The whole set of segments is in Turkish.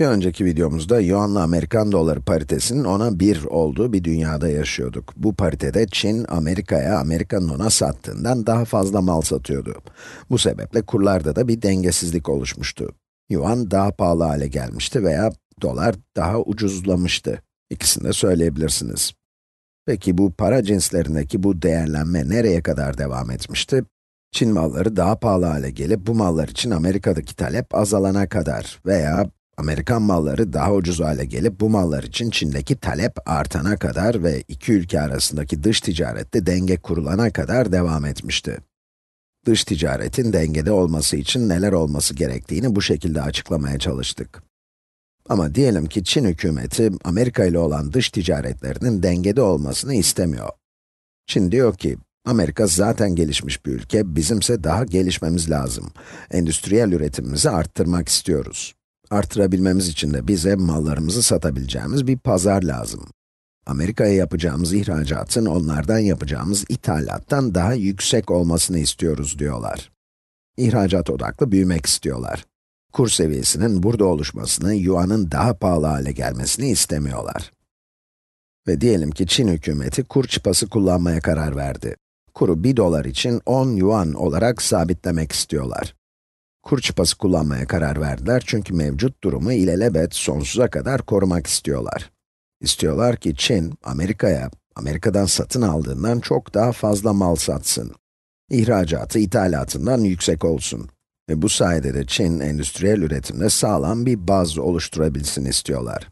Bir önceki videomuzda Yuan'la Amerikan doları paritesinin ona 1 olduğu bir dünyada yaşıyorduk. Bu paritede Çin, Amerika'ya, Amerika'nın ona sattığından daha fazla mal satıyordu. Bu sebeple kurlarda da bir dengesizlik oluşmuştu. Yuan daha pahalı hale gelmişti veya dolar daha ucuzlamıştı. İkisini de söyleyebilirsiniz. Peki bu para cinslerindeki bu değerlenme nereye kadar devam etmişti? Çin malları daha pahalı hale gelip bu mallar için Amerika'daki talep azalana kadar veya Amerikan malları daha ucuz hale gelip bu mallar için Çin'deki talep artana kadar ve iki ülke arasındaki dış ticarette denge kurulana kadar devam etmişti. Dış ticaretin dengede olması için neler olması gerektiğini bu şekilde açıklamaya çalıştık. Ama diyelim ki Çin hükümeti Amerika ile olan dış ticaretlerinin dengede olmasını istemiyor. Çin diyor ki, Amerika zaten gelişmiş bir ülke, bizimse daha gelişmemiz lazım. Endüstriyel üretimimizi arttırmak istiyoruz. Artırabilmemiz için de bize mallarımızı satabileceğimiz bir pazar lazım. Amerika'ya yapacağımız ihracatın onlardan yapacağımız ithalattan daha yüksek olmasını istiyoruz diyorlar. İhracat odaklı büyümek istiyorlar. Kur seviyesinin burada oluşmasını, yuanın daha pahalı hale gelmesini istemiyorlar. Ve diyelim ki Çin hükümeti kur çıpası kullanmaya karar verdi. Kuru 1 dolar için 10 yuan olarak sabitlemek istiyorlar. Kur çıpası kullanmaya karar verdiler çünkü mevcut durumu ilelebet sonsuza kadar korumak istiyorlar. İstiyorlar ki Çin, Amerika'ya, Amerika'dan satın aldığından çok daha fazla mal satsın. İhracatı ithalatından yüksek olsun. Ve bu sayede de Çin, endüstriyel üretimde sağlam bir baz oluşturabilsin istiyorlar.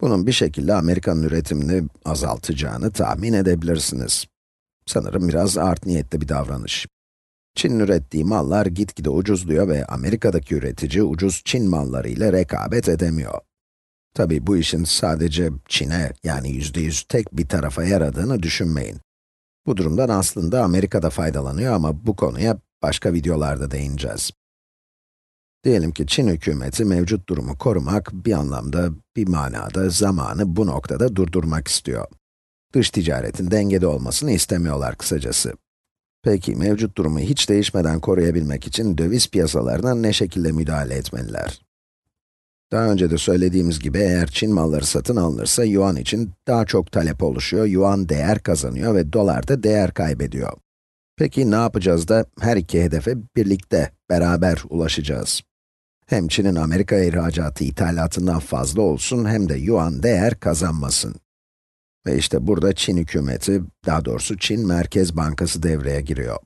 Bunun bir şekilde Amerika'nın üretimini azaltacağını tahmin edebilirsiniz. Sanırım biraz art niyetli bir davranış. Çin'in ürettiği mallar gitgide ucuzluyor ve Amerika'daki üretici ucuz Çin malları ile rekabet edemiyor. Tabi bu işin sadece Çin'e yani %100 tek bir tarafa yaradığını düşünmeyin. Bu durumdan aslında Amerika'da faydalanıyor ama bu konuya başka videolarda değineceğiz. Diyelim ki Çin hükümeti mevcut durumu korumak, bir anlamda, bir manada zamanı bu noktada durdurmak istiyor. Dış ticaretin dengede olmasını istemiyorlar kısacası. Peki, mevcut durumu hiç değişmeden koruyabilmek için döviz piyasalarına ne şekilde müdahale etmeliler? Daha önce de söylediğimiz gibi eğer Çin malları satın alınırsa yuan için daha çok talep oluşuyor, yuan değer kazanıyor ve dolar da değer kaybediyor. Peki ne yapacağız da her iki hedefe birlikte, beraber ulaşacağız? Hem Çin'in Amerika ihracatı ithalatından fazla olsun hem de yuan değer kazanmasın. Ve işte burada Çin hükümeti, daha doğrusu Çin Merkez Bankası devreye giriyor.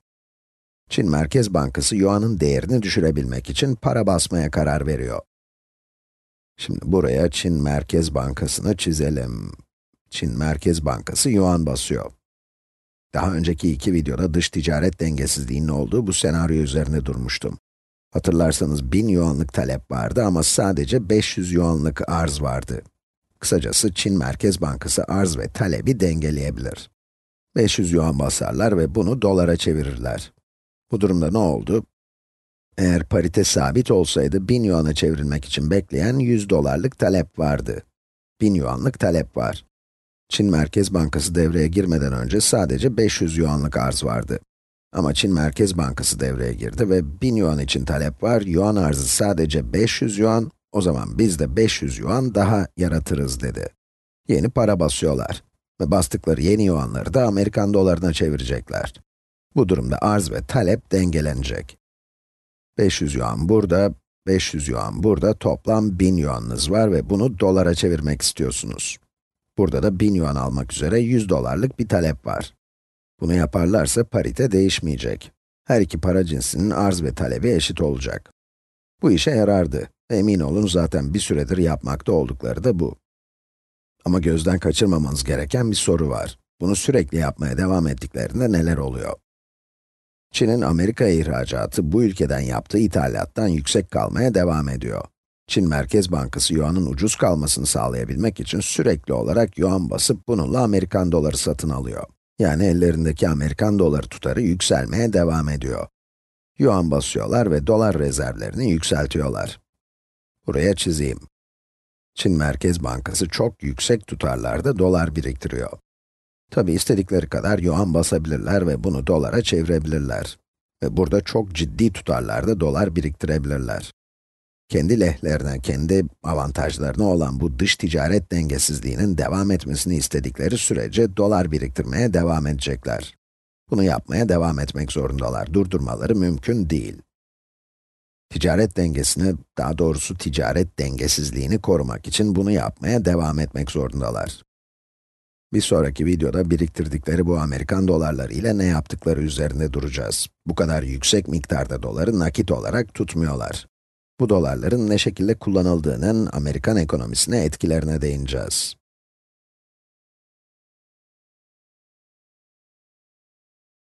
Çin Merkez Bankası, Yuan'ın değerini düşürebilmek için para basmaya karar veriyor. Şimdi buraya Çin Merkez Bankası'nı çizelim. Çin Merkez Bankası Yuan basıyor. Daha önceki iki videoda dış ticaret dengesizliğinin olduğu bu senaryo üzerine durmuştum. Hatırlarsanız 1000 yuanlık talep vardı ama sadece 500 yuanlık arz vardı. Kısacası Çin Merkez Bankası arz ve talebi dengeleyebilir. 500 yuan basarlar ve bunu dolara çevirirler. Bu durumda ne oldu? Eğer parite sabit olsaydı 1000 yuana çevrilmek için bekleyen 100 dolarlık talep vardı. 1000 yuanlık talep var. Çin Merkez Bankası devreye girmeden önce sadece 500 yuanlık arz vardı. Ama Çin Merkez Bankası devreye girdi ve 1000 yuan için talep var, yuan arzı sadece 500 yuan, o zaman biz de 500 yuan daha yaratırız dedi. Yeni para basıyorlar ve bastıkları yeni yuanları da Amerikan dolarına çevirecekler. Bu durumda arz ve talep dengelenecek. 500 yuan burada, 500 yuan burada, toplam 1000 yuanınız var ve bunu dolara çevirmek istiyorsunuz. Burada da 1000 yuan almak üzere 100 dolarlık bir talep var. Bunu yaparlarsa parite değişmeyecek. Her iki para cinsinin arz ve talebi eşit olacak. Bu işe yarardı. Emin olun zaten bir süredir yapmakta oldukları da bu. Ama gözden kaçırmamanız gereken bir soru var. Bunu sürekli yapmaya devam ettiklerinde neler oluyor? Çin'in Amerika'ya ihracatı bu ülkeden yaptığı ithalattan yüksek kalmaya devam ediyor. Çin Merkez Bankası yuanın ucuz kalmasını sağlayabilmek için sürekli olarak yuan basıp bununla Amerikan doları satın alıyor. Yani ellerindeki Amerikan doları tutarı yükselmeye devam ediyor. Yuan basıyorlar ve dolar rezervlerini yükseltiyorlar. Buraya çizeyim. Çin Merkez Bankası çok yüksek tutarlarda dolar biriktiriyor. Tabi istedikleri kadar yuan basabilirler ve bunu dolara çevirebilirler. Ve burada çok ciddi tutarlarda dolar biriktirebilirler. Kendi lehlerine, kendi avantajlarına olan bu dış ticaret dengesizliğinin devam etmesini istedikleri sürece dolar biriktirmeye devam edecekler. Bunu yapmaya devam etmek zorundalar, durdurmaları mümkün değil. Ticaret dengesini, daha doğrusu ticaret dengesizliğini korumak için bunu yapmaya devam etmek zorundalar. Bir sonraki videoda biriktirdikleri bu Amerikan dolarları ile ne yaptıkları üzerinde duracağız. Bu kadar yüksek miktarda doları nakit olarak tutmuyorlar. Bu dolarların ne şekilde kullanıldığının Amerikan ekonomisine etkilerine değineceğiz.